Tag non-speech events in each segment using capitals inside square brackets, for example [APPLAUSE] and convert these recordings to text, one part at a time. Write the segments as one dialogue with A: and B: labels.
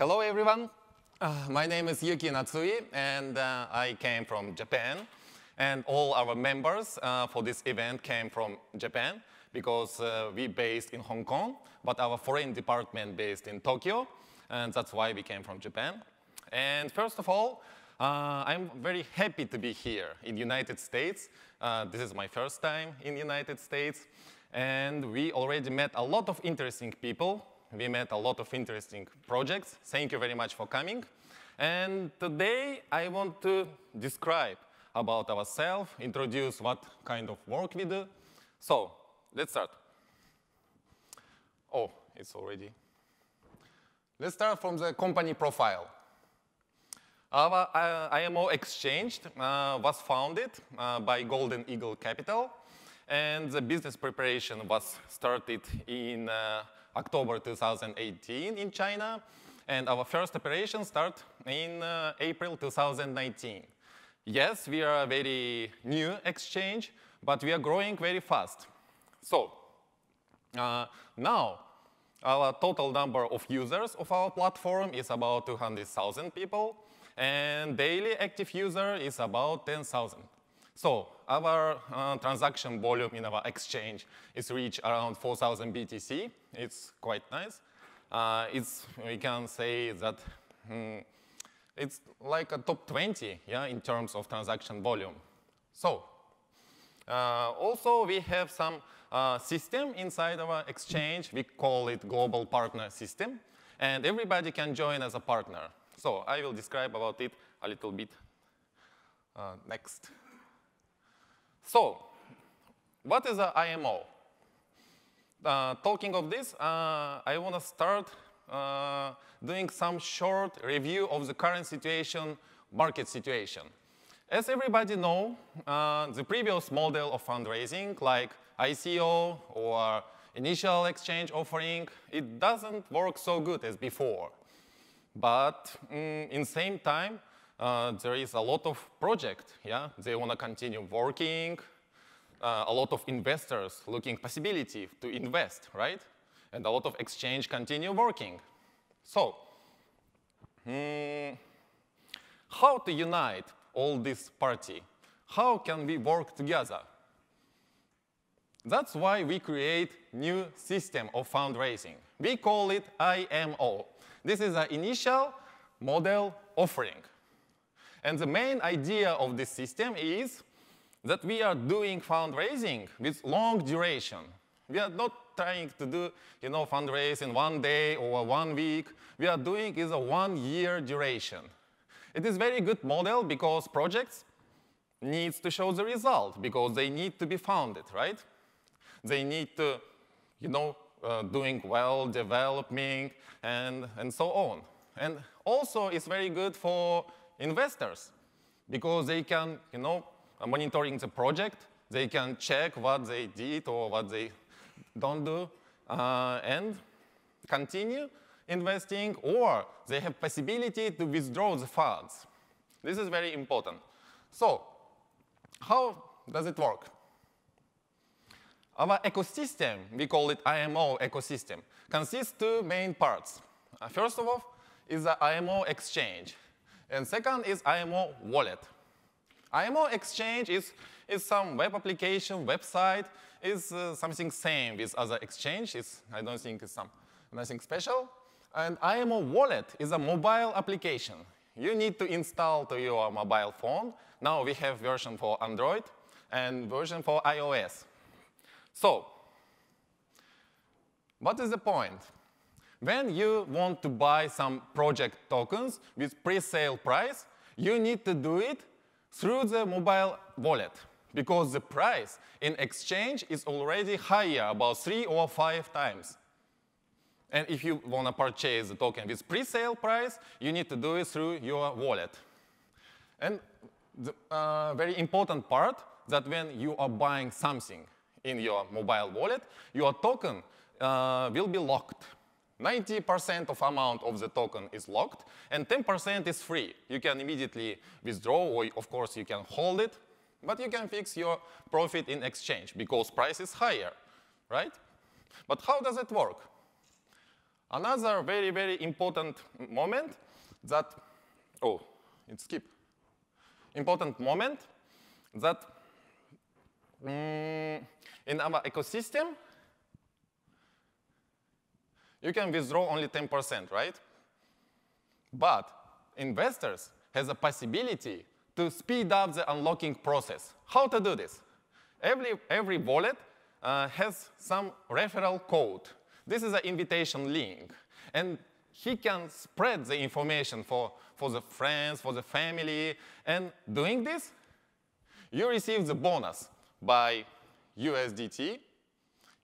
A: Hello, everyone. Uh, my name is Yuki Natsui, and uh, I came from Japan. And all our members uh, for this event came from Japan because uh, we based in Hong Kong, but our foreign department based in Tokyo, and that's why we came from Japan. And first of all, uh, I'm very happy to be here in United States. Uh, this is my first time in United States, and we already met a lot of interesting people we met a lot of interesting projects. Thank you very much for coming. And today I want to describe about ourselves, introduce what kind of work we do. So let's start. Oh, it's already. Let's start from the company profile. Our uh, IMO Exchange uh, was founded uh, by Golden Eagle Capital, and the business preparation was started in uh, October 2018 in China, and our first operation start in uh, April 2019. Yes, we are a very new exchange, but we are growing very fast. So uh, now our total number of users of our platform is about 200,000 people, and daily active user is about 10,000. So our uh, transaction volume in our exchange is reached around 4,000 BTC. It's quite nice. Uh, it's, we can say that hmm, it's like a top 20 yeah, in terms of transaction volume. So uh, also we have some uh, system inside our exchange. We call it global partner system. And everybody can join as a partner. So I will describe about it a little bit uh, next. So, what is an IMO? Uh, talking of this, uh, I want to start uh, doing some short review of the current situation, market situation. As everybody know, uh, the previous model of fundraising, like ICO or initial exchange offering, it doesn't work so good as before. But mm, in same time, uh, there is a lot of project, yeah? They want to continue working, uh, a lot of investors looking possibility to invest, right? And a lot of exchange continue working. So, hmm, how to unite all this party? How can we work together? That's why we create new system of fundraising. We call it IMO. This is an initial model offering. And the main idea of this system is that we are doing fundraising with long duration. We are not trying to do, you know, fundraise in one day or one week. We are doing is a one-year duration. It is very good model because projects needs to show the result because they need to be funded, right? They need to, you know, uh, doing well, developing, and, and so on. And also, it's very good for investors because they can, you know, monitoring the project. They can check what they did or what they don't do uh, and continue investing or they have possibility to withdraw the funds. This is very important. So how does it work? Our ecosystem, we call it IMO ecosystem, consists two main parts. Uh, first of all, is the IMO exchange. And second is IMO wallet. IMO exchange is, is some web application, website, is uh, something same with other exchange. It's, I don't think it's some, nothing special. And IMO wallet is a mobile application. You need to install to your mobile phone. Now we have version for Android and version for iOS. So, what is the point? When you want to buy some project tokens with pre-sale price, you need to do it through the mobile wallet because the price in exchange is already higher, about three or five times. And if you want to purchase the token with pre-sale price, you need to do it through your wallet. And the uh, very important part that when you are buying something in your mobile wallet, your token uh, will be locked. 90% of amount of the token is locked, and 10% is free. You can immediately withdraw, or of course you can hold it, but you can fix your profit in exchange because price is higher, right? But how does it work? Another very, very important moment that, oh, it skip. Important moment that mm, in our ecosystem, you can withdraw only 10%, right? But investors has a possibility to speed up the unlocking process. How to do this? Every, every wallet uh, has some referral code. This is an invitation link. And he can spread the information for, for the friends, for the family. And doing this, you receive the bonus by USDT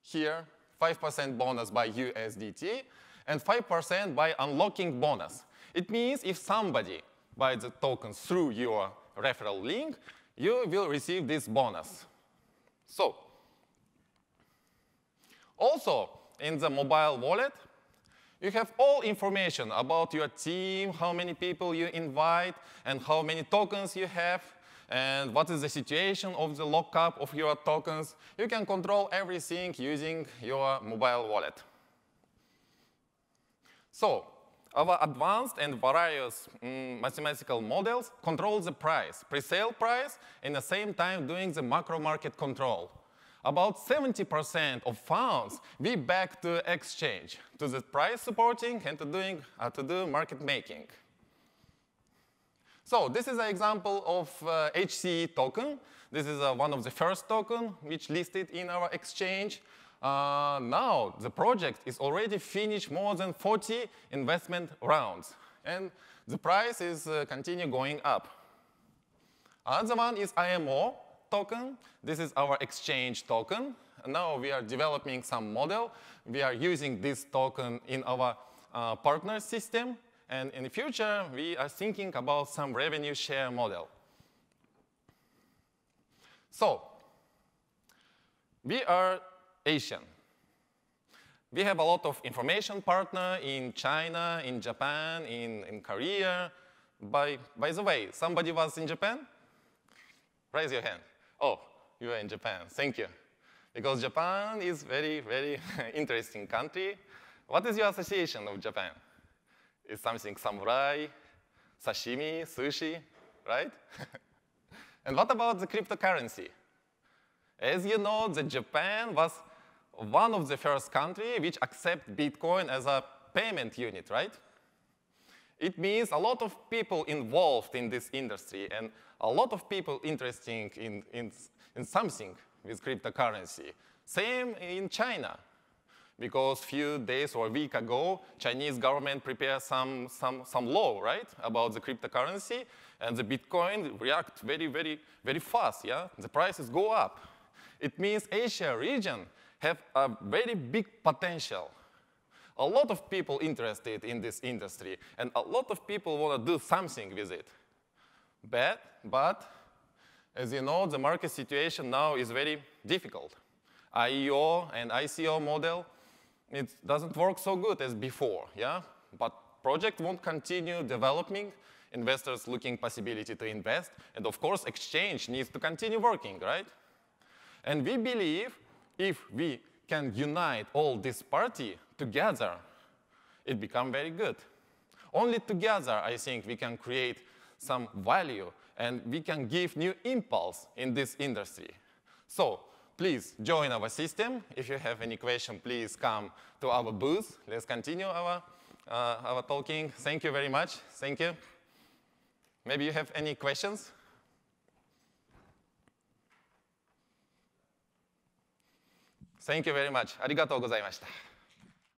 A: here 5% bonus by USDT, and 5% by unlocking bonus. It means if somebody buys the token through your referral link, you will receive this bonus. So, also in the mobile wallet, you have all information about your team, how many people you invite, and how many tokens you have, and what is the situation of the lockup of your tokens. You can control everything using your mobile wallet. So our advanced and various mm, mathematical models control the price, pre-sale price, and at the same time doing the macro market control. About 70% of funds we back to exchange, to the price supporting and to, doing, uh, to do market making. So this is an example of uh, HCE token. This is uh, one of the first token which listed in our exchange. Uh, now the project is already finished more than 40 investment rounds. And the price is uh, continue going up. Another one is IMO token. This is our exchange token. now we are developing some model. We are using this token in our uh, partner system. And in the future, we are thinking about some revenue share model. So, we are Asian. We have a lot of information partner in China, in Japan, in, in Korea. By, by the way, somebody was in Japan? Raise your hand. Oh, you are in Japan. Thank you. Because Japan is very, very [LAUGHS] interesting country. What is your association of Japan? It's something samurai, sashimi, sushi, right? [LAUGHS] and what about the cryptocurrency? As you know, that Japan was one of the first countries which accept Bitcoin as a payment unit, right? It means a lot of people involved in this industry and a lot of people interested in, in, in something with cryptocurrency. Same in China because few days or a week ago, Chinese government prepared some, some, some law, right, about the cryptocurrency, and the Bitcoin react very, very, very fast, yeah? The prices go up. It means Asia region have a very big potential. A lot of people interested in this industry, and a lot of people want to do something with it. But, but, as you know, the market situation now is very difficult. IEO and ICO model it doesn't work so good as before, yeah? But project won't continue developing, investors looking possibility to invest, and of course exchange needs to continue working, right? And we believe if we can unite all this party together, it become very good. Only together, I think, we can create some value and we can give new impulse in this industry. So please join our system. If you have any question, please come to our booth. Let's continue our, uh, our talking. Thank you very much. Thank you. Maybe you have any questions? Thank you very much. gozaimashita.